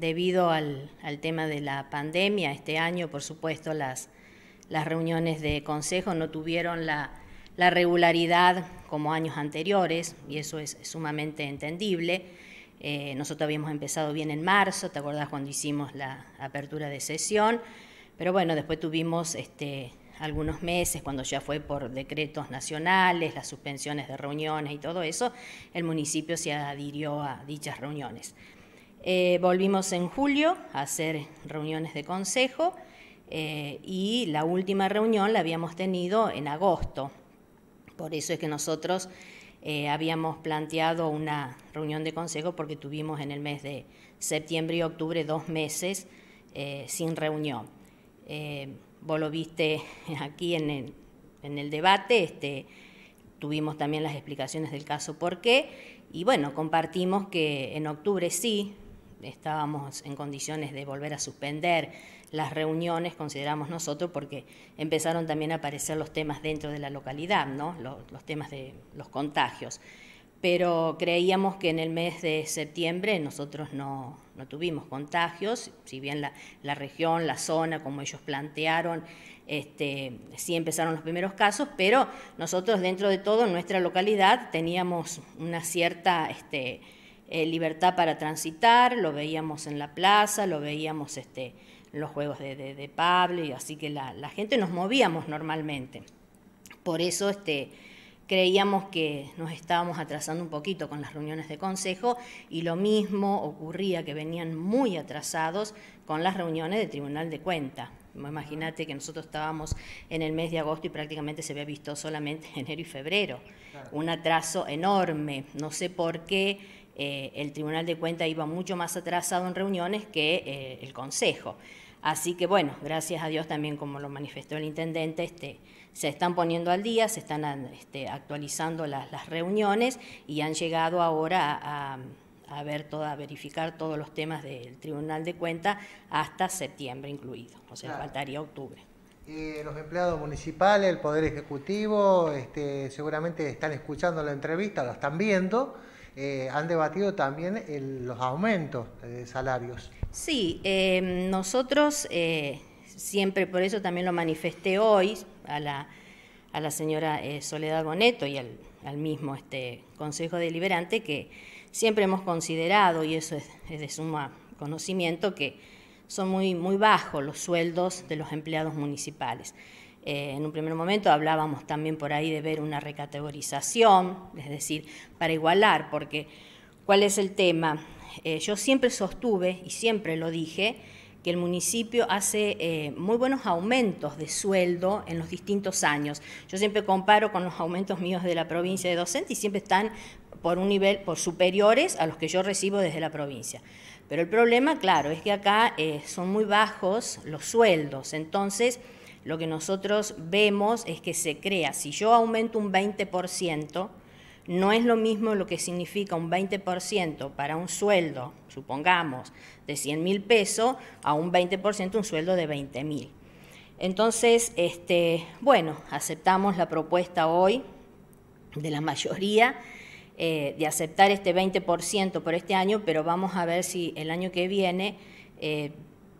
Debido al, tema de la pandemia, este año, por supuesto, las, reuniones de consejo no tuvieron la, regularidad como años anteriores, y eso es sumamente entendible. Eh, nosotros habíamos empezado bien en marzo, ¿te acordás cuando hicimos la apertura de sesión? Pero bueno, después tuvimos este, algunos meses, cuando ya fue por decretos nacionales, las suspensiones de reuniones y todo eso, el municipio se adhirió a dichas reuniones. Eh, volvimos en julio a hacer reuniones de consejo eh, y la última reunión la habíamos tenido en agosto. Por eso es que nosotros eh, habíamos planteado una reunión de consejo porque tuvimos en el mes de septiembre y octubre dos meses sin reunión. vos lo viste aquí en el, debate, este, tuvimos también las explicaciones del caso por qué y bueno, compartimos que en octubre sí estábamos en condiciones de volver a suspender las reuniones, consideramos nosotros, porque empezaron también a aparecer los temas dentro de la localidad, ¿no? los, temas de los contagios. Pero creíamos que en el mes de septiembre nosotros no, tuvimos contagios, si bien la, región, la zona, como ellos plantearon, este, sí empezaron los primeros casos, pero nosotros dentro de todo, en nuestra localidad, teníamos una cierta... Este, eh, libertad para transitar, lo veíamos en la plaza, lo veíamos este, los juegos de, Pablo, y así que la, gente nos movíamos normalmente. Por eso este, creíamos que nos estábamos atrasando un poquito con las reuniones de consejo y lo mismo ocurría que venían muy atrasados con las reuniones de Tribunal de Cuenta. Imagínate que nosotros estábamos en el mes de agosto y prácticamente se había visto solamente enero y febrero. Un atraso enorme. No sé por qué eh, el Tribunal de Cuentas iba mucho más atrasado en reuniones que eh, el Consejo. Así que bueno, gracias a Dios también, como lo manifestó el intendente, este, se están poniendo al día, se están este, actualizando las, reuniones y han llegado ahora a, ver toda, verificar todos los temas del Tribunal de Cuentas hasta septiembre incluido, o sea, faltaría octubre. Eh, los empleados municipales, el Poder Ejecutivo, este, seguramente están escuchando la entrevista, la están viendo eh, han debatido también los aumentos de salarios. Sí, eh, nosotros eh, siempre, por eso también lo manifesté hoy a la, señora Soledad Boneto y al, mismo este Consejo Deliberante, que siempre hemos considerado, y eso es, es de suma conocimiento, que son muy, muy bajos los sueldos de los empleados municipales. Eh, en un primer momento hablábamos también por ahí de ver una recategorización, es decir, para igualar, porque ¿cuál es el tema? Eh, yo siempre sostuve y siempre lo dije que el municipio hace eh, muy buenos aumentos de sueldo en los distintos años. Yo siempre comparo con los aumentos míos de la provincia de docente y siempre están por un nivel, por superiores a los que yo recibo desde la provincia. Pero el problema, claro, es que acá son muy bajos los sueldos. Entonces, lo que nosotros vemos es que se crea, si yo aumento un 20%, no es lo mismo lo que significa un 20% para un sueldo, supongamos, de 100 mil pesos, a un 20% un sueldo de 20 mil. Entonces, este, bueno, aceptamos la propuesta hoy de la mayoría eh, de aceptar este 20% por este año, pero vamos a ver si el año que viene eh,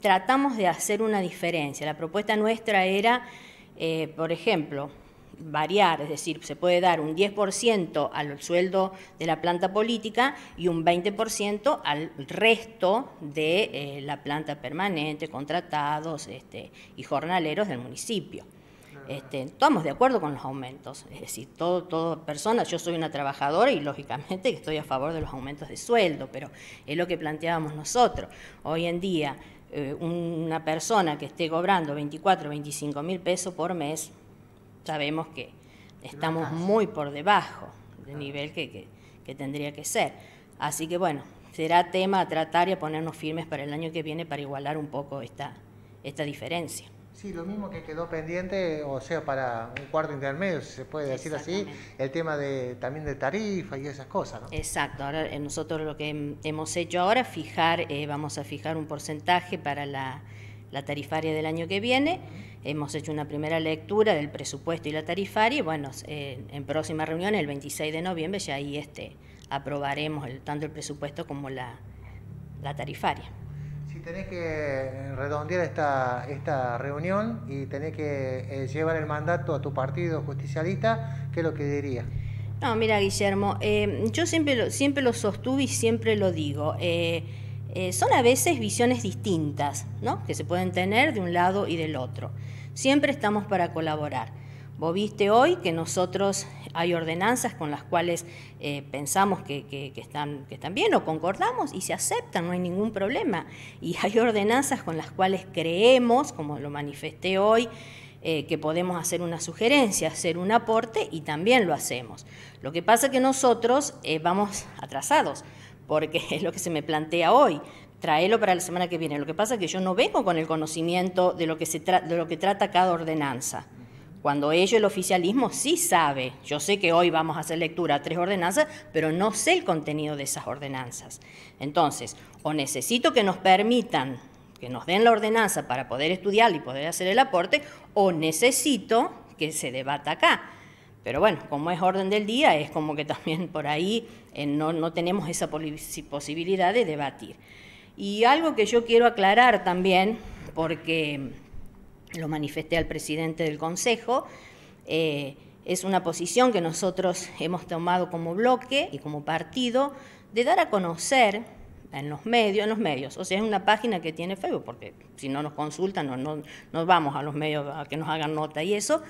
tratamos de hacer una diferencia. La propuesta nuestra era, eh, por ejemplo, variar, es decir, se puede dar un 10% al sueldo de la planta política y un 20% al resto de eh, la planta permanente, contratados este, y jornaleros del municipio. Este, estamos de acuerdo con los aumentos, es decir, todo, todo persona, yo soy una trabajadora y lógicamente estoy a favor de los aumentos de sueldo, pero es lo que planteábamos nosotros. Hoy en día eh, una persona que esté cobrando 24, 25 mil pesos por mes, sabemos que estamos muy por debajo del nivel que, que, tendría que ser. Así que bueno, será tema a tratar y a ponernos firmes para el año que viene para igualar un poco esta, esta diferencia. Sí, lo mismo que quedó pendiente, o sea, para un cuarto intermedio, si se puede decir así, el tema de también de tarifa y esas cosas, ¿no? Exacto, ahora eh, nosotros lo que hemos hecho ahora fijar, eh, vamos a fijar un porcentaje para la, la tarifaria del año que viene. Hemos hecho una primera lectura del presupuesto y la tarifaria y bueno, eh, en próxima reunión, el 26 de noviembre, ya ahí este, aprobaremos tanto el presupuesto como la, la tarifaria si tenés que redondear esta, esta reunión y tenés que eh, llevar el mandato a tu partido justicialista, ¿qué es lo que diría? No, mira, Guillermo, eh, yo siempre lo, siempre lo sostuve y siempre lo digo. Eh, son a veces visiones distintas, ¿no? Que se pueden tener de un lado y del otro. Siempre estamos para colaborar. Vos viste hoy que nosotros hay ordenanzas con las cuales eh, pensamos que, están, que están bien o concordamos y se aceptan, no hay ningún problema. Y hay ordenanzas con las cuales creemos, como lo manifesté hoy, eh, que podemos hacer una sugerencia, hacer un aporte y también lo hacemos. Lo que pasa es que nosotros eh, vamos atrasados, porque es lo que se me plantea hoy traelo para la semana que viene. Lo que pasa es que yo no vengo con el conocimiento de lo que, se de lo que trata cada ordenanza. Cuando ello, el oficialismo sí sabe, yo sé que hoy vamos a hacer lectura a tres ordenanzas, pero no sé el contenido de esas ordenanzas. Entonces, o necesito que nos permitan, que nos den la ordenanza para poder estudiar y poder hacer el aporte, o necesito que se debata acá. Pero bueno, como es orden del día, es como que también por ahí eh, no, no tenemos esa posibilidad de debatir. Y algo que yo quiero aclarar también, porque lo manifesté al presidente del Consejo. Eh, es una posición que nosotros hemos tomado como bloque y como partido de dar a conocer en los medios, en los medios, o sea, es una página que tiene Facebook, porque si no nos consultan, no, vamos a los medios a que nos hagan nota y eso,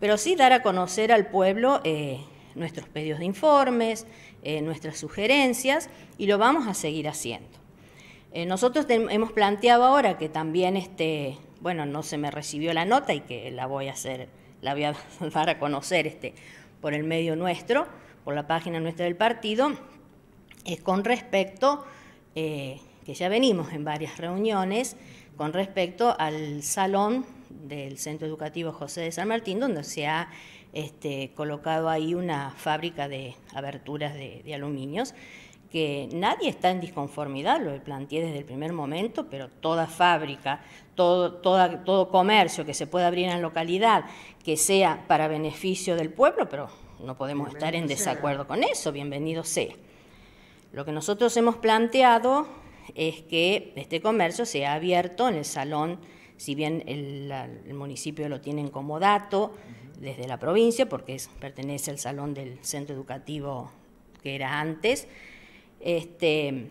pero sí dar a conocer al pueblo eh, nuestros pedidos de informes, eh, nuestras sugerencias, y lo vamos a seguir haciendo. nosotros hemos planteado ahora que también este, bueno, no se me recibió la nota y que la voy a hacer, la voy a dar a conocer este, por el medio nuestro, por la página nuestra del partido, es con respecto, eh, que ya venimos en varias reuniones, con respecto al salón del Centro Educativo José de San Martín, donde se ha este, colocado ahí una fábrica de aberturas de aluminios que nadie está en disconformidad, lo planteé desde el primer momento, pero toda fábrica, todo, comercio que se pueda abrir en la localidad, que sea para beneficio del pueblo, pero no podemos estar en desacuerdo con eso, bienvenido sea. Lo que nosotros hemos planteado es que este comercio sea abierto en el salón, si bien el, municipio lo tiene como dato desde la provincia, porque pertenece al salón del centro educativo que era antes, este,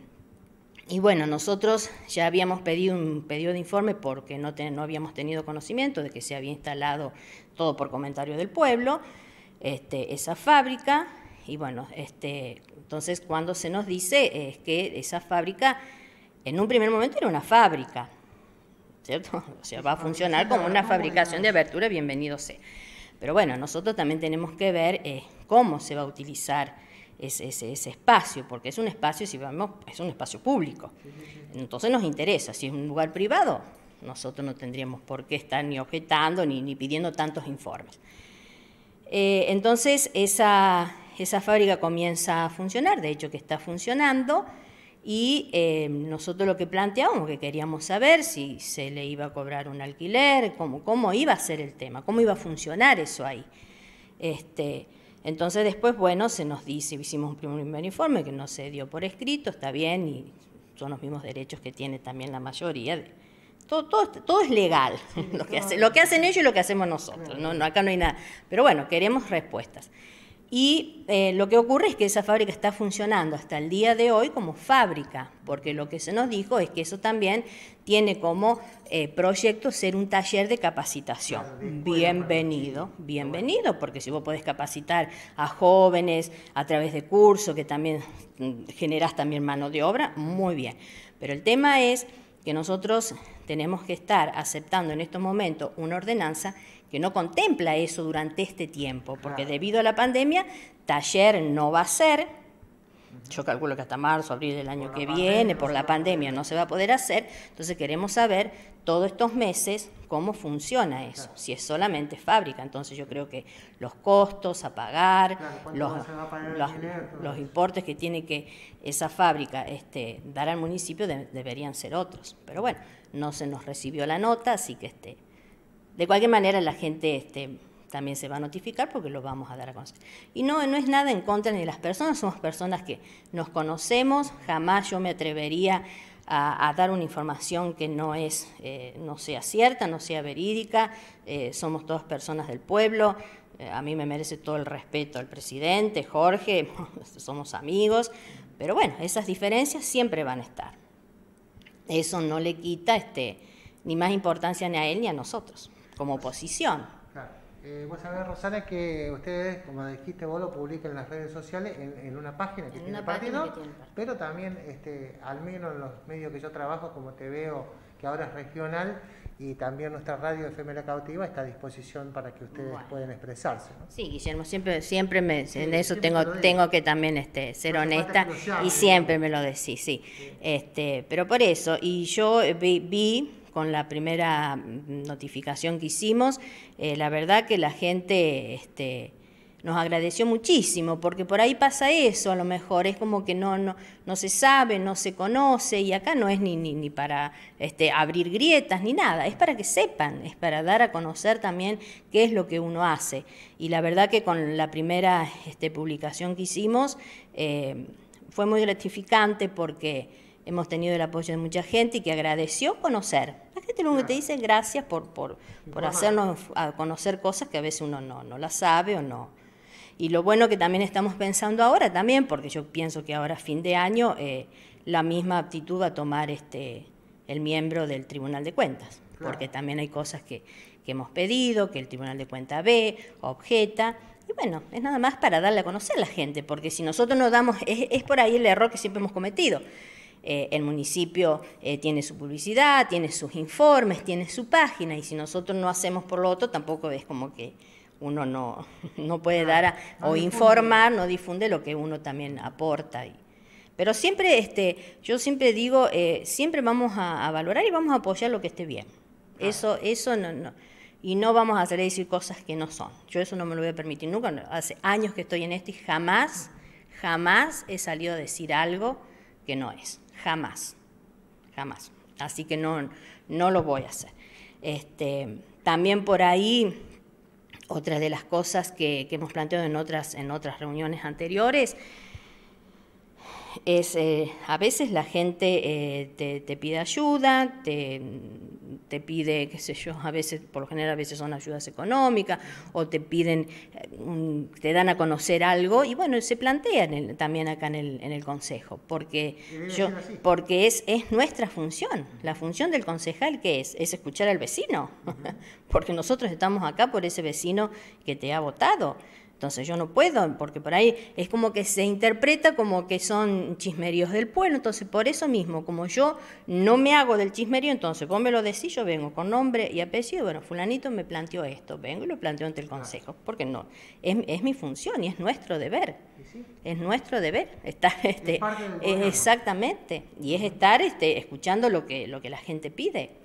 y bueno, nosotros ya habíamos pedido un pedido de informe porque no, habíamos tenido conocimiento de que se había instalado todo por comentario del pueblo, este, esa fábrica. Y bueno, este, entonces cuando se nos dice es que esa fábrica, en un primer momento era una fábrica, ¿cierto? O sea, va a funcionar como una fabricación de abertura, bienvenido sea. Pero bueno, nosotros también tenemos que ver eh, cómo se va a utilizar ese, espacio, porque es un espacio, si vamos, es un espacio público. Entonces nos interesa, si es un lugar privado, nosotros no tendríamos por qué estar ni objetando ni, ni pidiendo tantos informes. Eh, entonces esa, esa fábrica comienza a funcionar, de hecho que está funcionando, y eh, nosotros lo que planteamos, que queríamos saber si se le iba a cobrar un alquiler, cómo, cómo iba a ser el tema, cómo iba a funcionar eso ahí. Este, entonces después, bueno, se nos dice, hicimos un primer informe que no se dio por escrito, está bien, y son los mismos derechos que tiene también la mayoría. todo, todo, es legal, lo, que hace, lo que hacen ellos y lo que hacemos nosotros, no, acá no hay nada. Pero bueno, queremos respuestas. Y eh, lo que ocurre es que esa fábrica está funcionando hasta el día de hoy como fábrica, porque lo que se nos dijo es que eso también tiene como eh, proyecto ser un taller de capacitación. bienvenido, bienvenido, porque si vos podés capacitar a jóvenes a través de cursos, que también mm, generás también mano de obra, muy bien. Pero el tema es que nosotros tenemos que estar aceptando en estos momentos una ordenanza que no contempla eso durante este tiempo, porque debido a la pandemia, taller no va a ser, yo calculo que hasta marzo, abril del año que viene, por la pandemia, no se va a poder hacer. Entonces queremos saber todos estos meses cómo funciona eso, si es solamente fábrica. Entonces yo creo que los costos a pagar, los, los, los, importes que tiene que esa fábrica este, dar al municipio deberían ser otros. Pero bueno, no se nos recibió la nota, así que este, de cualquier manera la gente... Este, también se va a notificar porque lo vamos a dar a conocer. Y no, no es nada en contra ni de las personas, somos personas que nos conocemos, jamás yo me atrevería a, dar una información que no, es, eh, no sea cierta, no sea verídica, eh, somos todas personas del pueblo, eh, a mí me merece todo el respeto al presidente, Jorge, somos amigos, pero bueno, esas diferencias siempre van a estar. Eso no le quita este, ni más importancia ni a él ni a nosotros, como oposición. Eh, vos sabés, Rosana, que ustedes, como dijiste vos, lo publican en las redes sociales, en, una página que tiene pero también, este, al menos en los medios que yo trabajo, como te veo, que ahora es regional, y también nuestra radio FM Cautiva está a disposición para que ustedes puedan expresarse. Sí, Guillermo, siempre, siempre me, en eso tengo, tengo que también este, ser honesta y siempre me lo decís, sí. Este, pero por eso, y yo eh, vi con la primera notificación que hicimos, eh, la verdad que la gente este, nos agradeció muchísimo, porque por ahí pasa eso, a lo mejor es como que no, no, se sabe, no se conoce, y acá no es ni, ni, para este, abrir grietas ni nada, es para que sepan, es para dar a conocer también qué es lo que uno hace. Y la verdad que con la primera este, publicación que hicimos eh, fue muy gratificante porque hemos tenido el apoyo de mucha gente y que agradeció conocer. La gente lo te dice gracias por, por, hacernos a conocer cosas que a veces uno no, no las sabe o no. Y lo bueno que también estamos pensando ahora también, porque yo pienso que ahora fin de año eh, la misma aptitud va a tomar este, el miembro del Tribunal de Cuentas, porque también hay cosas que, hemos pedido, que el Tribunal de Cuentas ve, objeta. Y bueno, es nada más para darle a conocer a la gente, porque si nosotros no damos, es por ahí el error que siempre hemos cometido eh, el municipio eh, tiene su publicidad, tiene sus informes, tiene su página y si nosotros no hacemos por lo otro, tampoco es como que uno no, puede dar o informar, no difunde lo que uno también aporta. pero siempre, este, yo siempre digo, eh, siempre vamos a, valorar y vamos a apoyar lo que esté bien. Ah. Eso, eso no, no, y no vamos a hacer decir cosas que no son. Yo eso no me lo voy a permitir nunca. Hace años que estoy en esto y jamás, jamás he salido a decir algo que no es. Jamás, jamás. Así que no, no lo voy a hacer. Este, también por ahí, otra de las cosas que, hemos planteado en otras, en otras reuniones anteriores, es eh, a veces la gente eh, te, pide ayuda, te, pide, qué sé yo, a veces, por lo general a veces son ayudas económicas o te piden, eh, te dan a conocer algo y bueno, se plantean también acá en el, en el consejo, porque, yo, porque es, es nuestra función, la función del concejal que es, es escuchar al vecino, porque nosotros estamos acá por ese vecino que te ha votado. Entonces yo no puedo, porque por ahí es como que se interpreta como que son chismeríos del pueblo. Entonces por eso mismo, como yo no me hago del chismerío, entonces vos me lo decís, yo vengo con nombre y apellido, bueno, fulanito me planteó esto, vengo y lo planteo ante el consejo, porque no, es, mi función y es nuestro deber. Es nuestro deber estar este, eh, exactamente y es estar este, escuchando lo que, lo que la gente pide.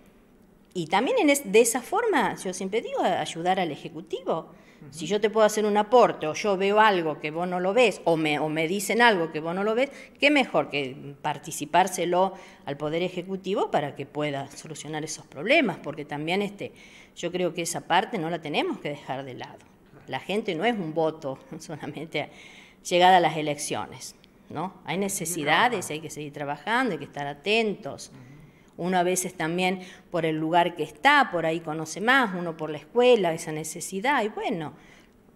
Y también de esa forma, yo siempre digo, ayudar al Ejecutivo. Si yo te puedo hacer un aporte o yo veo algo que vos no lo ves o me, o me dicen algo que vos no lo ves, qué mejor que participárselo al Poder Ejecutivo para que pueda solucionar esos problemas, porque también este, yo creo que esa parte no la tenemos que dejar de lado. La gente no es un voto solamente llegada a las elecciones, ¿no? Hay necesidades, hay que seguir trabajando, hay que estar atentos. Uno a veces también por el lugar que está, por ahí conoce más, uno por la escuela, esa necesidad, y bueno,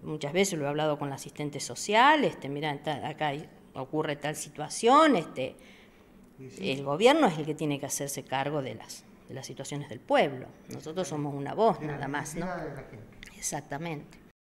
muchas veces lo he hablado con la asistente social, este, mira, acá ocurre tal situación, este, el gobierno es el que tiene que hacerse cargo de las, de las situaciones del pueblo. Nosotros somos una voz nada más, ¿no? Exactamente.